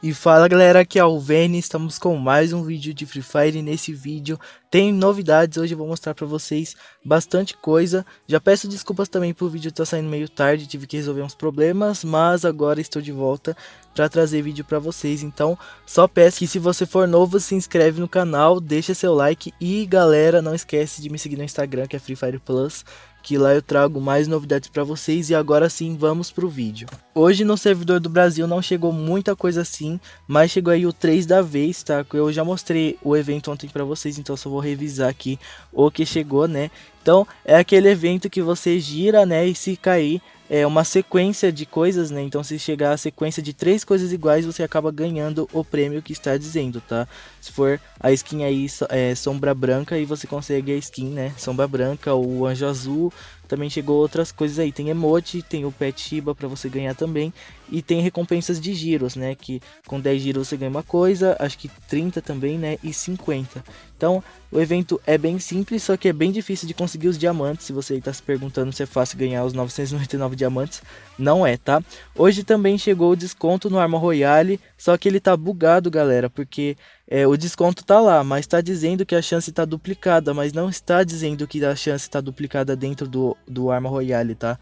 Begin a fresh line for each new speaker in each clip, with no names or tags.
E fala galera, aqui é o Vene, estamos com mais um vídeo de Free Fire nesse vídeo tem novidades, hoje eu vou mostrar pra vocês bastante coisa Já peço desculpas também por vídeo estar tá saindo meio tarde, tive que resolver uns problemas, mas agora estou de volta para trazer vídeo para vocês Então só peço que se você for novo se inscreve no canal, deixa seu like e galera não esquece de me seguir no Instagram que é Free Fire Plus que lá eu trago mais novidades para vocês e agora sim vamos pro vídeo. Hoje no servidor do Brasil não chegou muita coisa assim, mas chegou aí o 3 da vez, tá? Eu já mostrei o evento ontem para vocês, então só vou revisar aqui o que chegou, né? Então é aquele evento que você gira, né, e se cair é uma sequência de coisas, né? Então, se chegar à sequência de três coisas iguais, você acaba ganhando o prêmio que está dizendo, tá? Se for a skin aí é, sombra branca e você consegue a skin, né? Sombra branca ou anjo azul. Também chegou outras coisas aí. Tem emote, tem o pet Shiba para você ganhar também. E tem recompensas de giros, né? Que com 10 giros você ganha uma coisa, acho que 30 também, né? E 50. Então, o evento é bem simples, só que é bem difícil de conseguir os diamantes. Se você está se perguntando se é fácil ganhar os 999 diamantes, não é, tá? Hoje também chegou o desconto no Arma Royale, só que ele tá bugado, galera, porque é, o desconto tá lá, mas tá dizendo que a chance tá duplicada, mas não está dizendo que a chance tá duplicada dentro do, do Arma Royale, tá?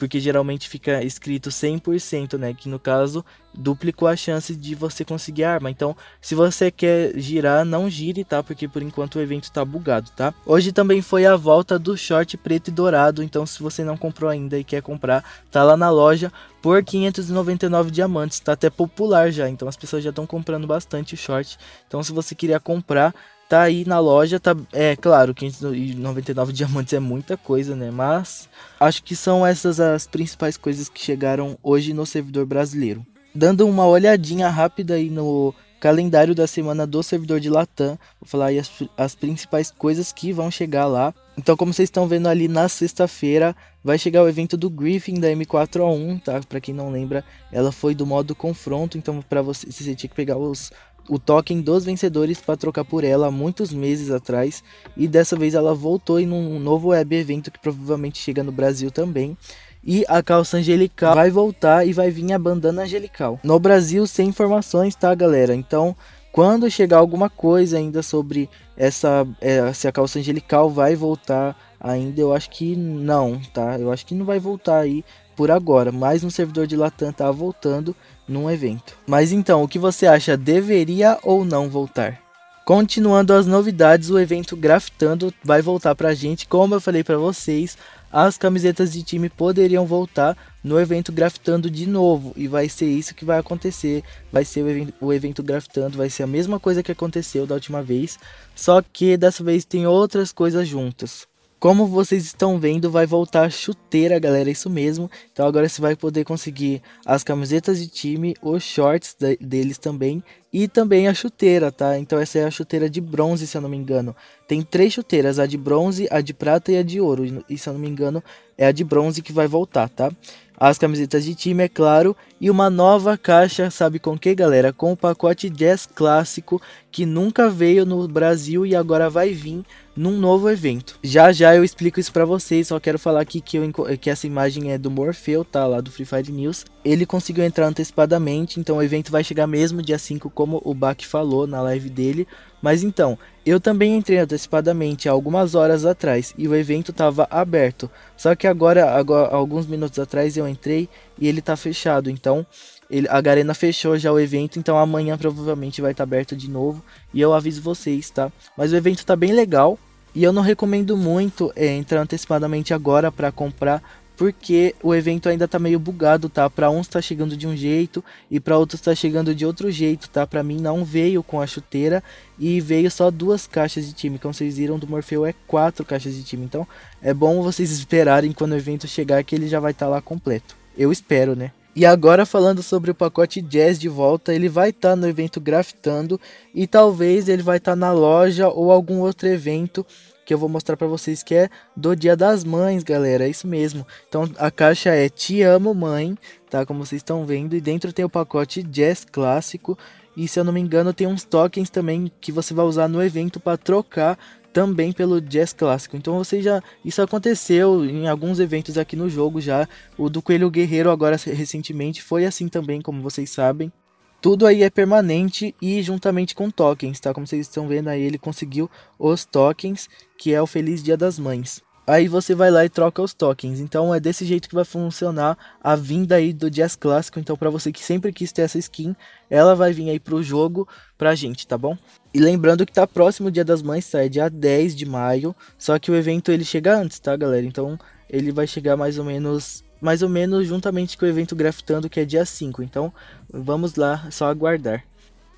porque geralmente fica escrito 100%, né? Que no caso duplicou a chance de você conseguir a arma. Então, se você quer girar, não gire, tá? Porque por enquanto o evento tá bugado, tá? Hoje também foi a volta do short preto e dourado, então se você não comprou ainda e quer comprar, tá lá na loja por 599 diamantes, tá até popular já, então as pessoas já estão comprando bastante o short. Então, se você queria comprar, tá aí na loja, tá, é claro, 599 diamantes é muita coisa, né? Mas acho que são essas as principais coisas que chegaram hoje no servidor brasileiro. Dando uma olhadinha rápida aí no calendário da semana do servidor de Latam. Vou falar aí as, as principais coisas que vão chegar lá. Então, como vocês estão vendo ali na sexta-feira, vai chegar o evento do Griffin da M4A1, tá? Para quem não lembra, ela foi do modo confronto, então para você, você tinha que pegar os o token dos vencedores para trocar por ela há muitos meses atrás e dessa vez ela voltou em um novo web evento que provavelmente chega no Brasil também e a calça angelical vai voltar e vai vir a bandana angelical. No Brasil, sem informações, tá, galera? Então, quando chegar alguma coisa ainda sobre essa é, se a calça angelical vai voltar ainda, eu acho que não, tá? Eu acho que não vai voltar aí por agora, mas no servidor de Latam tá voltando num evento. Mas então, o que você acha deveria ou não voltar? Continuando as novidades, o evento Graftando vai voltar pra gente, como eu falei para vocês, as camisetas de time poderiam voltar no evento graftando de novo. E vai ser isso que vai acontecer. Vai ser o evento, o evento, graftando, vai ser a mesma coisa que aconteceu da última vez. Só que dessa vez tem outras coisas juntas. Como vocês estão vendo, vai voltar a chuteira, galera, é isso mesmo. Então agora você vai poder conseguir as camisetas de time, os shorts deles também e também a chuteira, tá? Então essa é a chuteira de bronze, se eu não me engano. Tem três chuteiras, a de bronze, a de prata e a de ouro. E se eu não me engano, é a de bronze que vai voltar, tá? As camisetas de time, é claro, e uma nova caixa, sabe com que, galera? Com o pacote 10 clássico que nunca veio no Brasil e agora vai vir num novo evento. Já já eu explico isso para vocês, só quero falar aqui que, eu, que essa imagem é do Morfeu, tá? Lá do Free Fire News. Ele conseguiu entrar antecipadamente, então o evento vai chegar mesmo dia 5, como o Bach falou na live dele. Mas então, eu também entrei antecipadamente algumas horas atrás e o evento estava aberto. Só que agora, agora, alguns minutos atrás, eu entrei e ele tá fechado. Então, ele, a Garena fechou já o evento. Então, amanhã provavelmente vai estar tá aberto de novo. E eu aviso vocês, tá? Mas o evento tá bem legal. E eu não recomendo muito é, entrar antecipadamente agora para comprar, porque o evento ainda tá meio bugado, tá? Para uns tá chegando de um jeito e para outros tá chegando de outro jeito, tá? Para mim não veio com a chuteira e veio só duas caixas de time. Como vocês viram, do Morfeu é quatro caixas de time. Então é bom vocês esperarem quando o evento chegar que ele já vai estar tá lá completo. Eu espero, né? E agora falando sobre o pacote Jazz de volta, ele vai estar tá no evento Graftando e talvez ele vai estar tá na loja ou algum outro evento que eu vou mostrar para vocês que é do Dia das Mães, galera, é isso mesmo. Então a caixa é Te Amo Mãe, tá? Como vocês estão vendo, e dentro tem o pacote Jazz Clássico e se eu não me engano tem uns tokens também que você vai usar no evento para trocar também pelo jazz clássico. Então você já isso aconteceu em alguns eventos aqui no jogo já. O do Coelho Guerreiro agora recentemente foi assim também, como vocês sabem. Tudo aí é permanente e juntamente com tokens, tá? Como vocês estão vendo aí, ele conseguiu os tokens, que é o Feliz Dia das Mães aí você vai lá e troca os tokens. Então é desse jeito que vai funcionar a vinda aí do jazz clássico. Então para você que sempre quis ter essa skin, ela vai vir aí pro jogo pra gente, tá bom? E lembrando que tá próximo o Dia das Mães, tá? É dia 10 de maio, só que o evento ele chega antes, tá, galera? Então ele vai chegar mais ou menos mais ou menos juntamente com o evento Graftando, que é dia 5. Então, vamos lá, é só aguardar.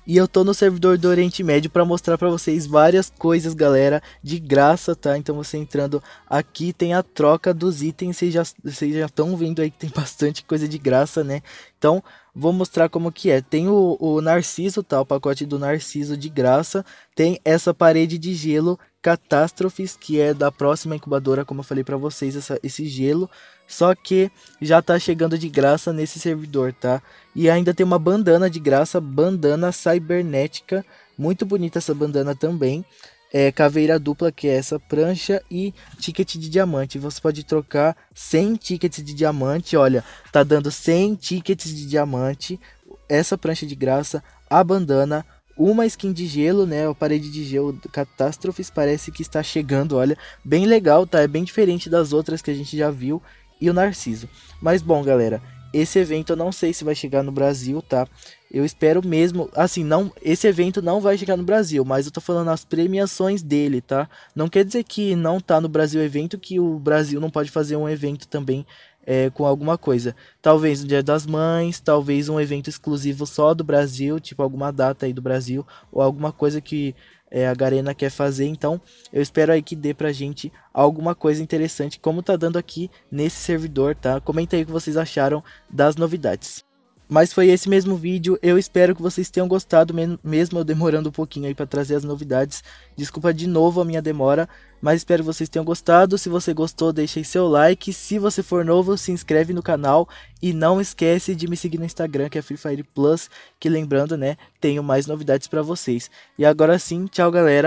E eu tô no servidor do Oriente Médio para mostrar para vocês várias coisas, galera, de graça, tá? Então você entrando aqui tem a troca dos itens, vocês já já estão vendo aí que tem bastante coisa de graça, né? Então, vou mostrar como que é. Tem o, o Narciso, tá? O pacote do Narciso de graça. Tem essa parede de gelo Catástrofes, que é da próxima incubadora, como eu falei para vocês, essa, esse gelo. Só que já tá chegando de graça nesse servidor, tá? E ainda tem uma bandana de graça, bandana cibernética. Muito bonita essa bandana também. É, caveira dupla, que é essa prancha, e ticket de diamante. Você pode trocar 100 tickets de diamante. Olha, tá dando 100 tickets de diamante. Essa prancha de graça, a bandana, uma skin de gelo, né? A parede de gelo Catástrofes parece que está chegando, olha. Bem legal, tá? É bem diferente das outras que a gente já viu. E o Narciso. Mas bom, galera. Esse evento eu não sei se vai chegar no Brasil, tá? Eu espero mesmo, assim, não, esse evento não vai chegar no Brasil, mas eu tô falando as premiações dele, tá? Não quer dizer que não tá no Brasil evento que o Brasil não pode fazer um evento também é, com alguma coisa. Talvez o Dia das Mães, talvez um evento exclusivo só do Brasil, tipo alguma data aí do Brasil, ou alguma coisa que é, a Garena quer fazer. Então, eu espero aí que dê pra gente alguma coisa interessante, como tá dando aqui nesse servidor, tá? Comenta aí o que vocês acharam das novidades. Mas foi esse mesmo vídeo, eu espero que vocês tenham gostado, mesmo eu demorando um pouquinho aí para trazer as novidades. Desculpa de novo a minha demora, mas espero que vocês tenham gostado. Se você gostou, deixe seu like. Se você for novo, se inscreve no canal e não esquece de me seguir no Instagram, que é Free Fire Plus, que lembrando, né, tenho mais novidades para vocês. E agora sim, tchau galera.